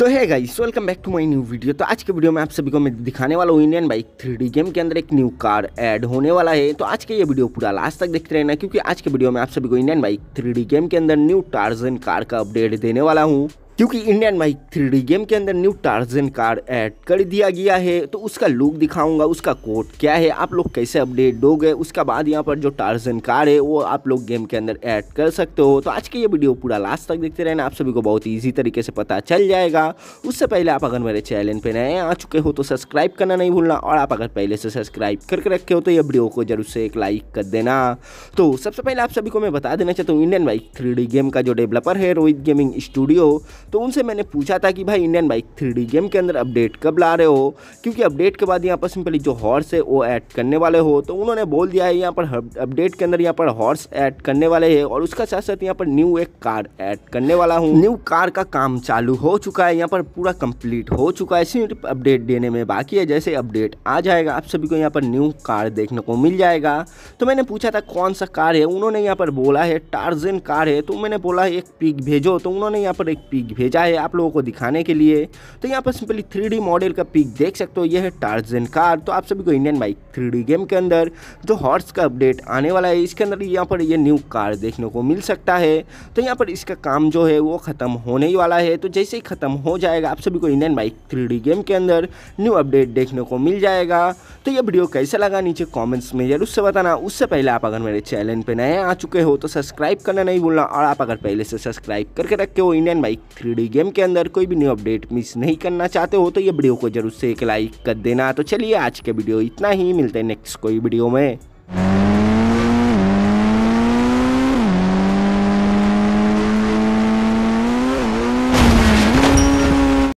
तो है guys welcome back to my new video तो आज के वीडियो में आप सभी को मैं दिखाने वाला हूँ इंडियन बाइक थ्री गेम के अंदर एक न्यू कार ऐड होने वाला है तो आज के ये वीडियो पूरा लास्ट तक देखते रहना क्योंकि आज के वीडियो में आप सभी को इंडियन बाइक थ्री गेम के अंदर न्यू टार्जन कार का अपडेट देने वाला हूँ क्योंकि इंडियन माइक थ्री गेम के अंदर न्यू टार्जन कार ऐड कर दिया गया है तो उसका लुक दिखाऊंगा उसका कोड क्या है आप लोग कैसे अपडेट हो गए उसके बाद यहाँ पर जो टार्जन कार है वो आप लोग गेम के अंदर ऐड कर सकते हो तो आज के ये वीडियो पूरा लास्ट तक देखते रहना आप सभी को बहुत ईजी तरीके से पता चल जाएगा उससे पहले आप अगर मेरे चैनल पर नए आ चुके हो तो सब्सक्राइब करना नहीं भूलना और आप अगर पहले से सब्सक्राइब करके रखे हो तो ये वीडियो को जरूर से एक लाइक कर देना तो सबसे पहले आप सभी को मैं बता देना चाहता हूँ इंडियन बाइक थ्री गेम का जो डेवलपर है रोहित गेमिंग स्टूडियो तो उनसे मैंने पूछा था कि भाई इंडियन बाइक थ्री गेम के अंदर अपडेट कब ला रहे हो क्योंकि अपडेट के बाद यहाँ पर सिंपली जो हॉर्स है वो ऐड करने वाले हो तो उन्होंने बोल दिया है यहाँ पर अपडेट के अंदर यहाँ पर हॉर्स ऐड करने वाले है और उसका साथ साथ यहाँ पर न्यू एक कार ऐड करने वाला हूँ न्यू कार का काम चालू हो चुका है यहाँ पर पूरा कंप्लीट हो चुका है सिर्फ अपडेट देने में बाकी है जैसे अपडेट आ जाएगा आप सभी को यहाँ पर न्यू कार देखने को मिल जाएगा तो मैंने पूछा था कौन सा कार है उन्होंने यहाँ पर बोला है टारजन कार है तो मैंने बोला एक पिक भेजो तो उन्होंने यहाँ पर एक पिक भेजा है आप लोगों को दिखाने के लिए तो यहाँ पर सिंपली थ्री मॉडल का पिक देख सकते हो यह है टार्जन कार तो आप सभी को इंडियन बाइक थ्री गेम के अंदर जो हॉर्स का अपडेट आने वाला है इसके अंदर यहाँ पर यह न्यू कार देखने को मिल सकता है तो यहाँ पर इसका काम जो है वो ख़त्म होने ही वाला है तो जैसे ही ख़त्म हो जाएगा आप सभी को इंडियन बाइक थ्री गेम के अंदर न्यू अपडेट देखने को मिल जाएगा तो यह वीडियो कैसा लगा नीचे कॉमेंट्स में जरूर से बताना उससे पहले आप अगर मेरे चैनल पर नए आ चुके हो तो सब्सक्राइब करना नहीं भूलना और आप अगर पहले से सब्सक्राइब करके रखे हो Indian bike three three game के अंदर कोई भी न्यू अपडेट मिस नहीं करना चाहते हो तो ये वीडियो को जरूर से एक लाइक कर देना तो चलिए आज के वीडियो इतना ही मिलते हैं नेक्स्ट कोई वीडियो में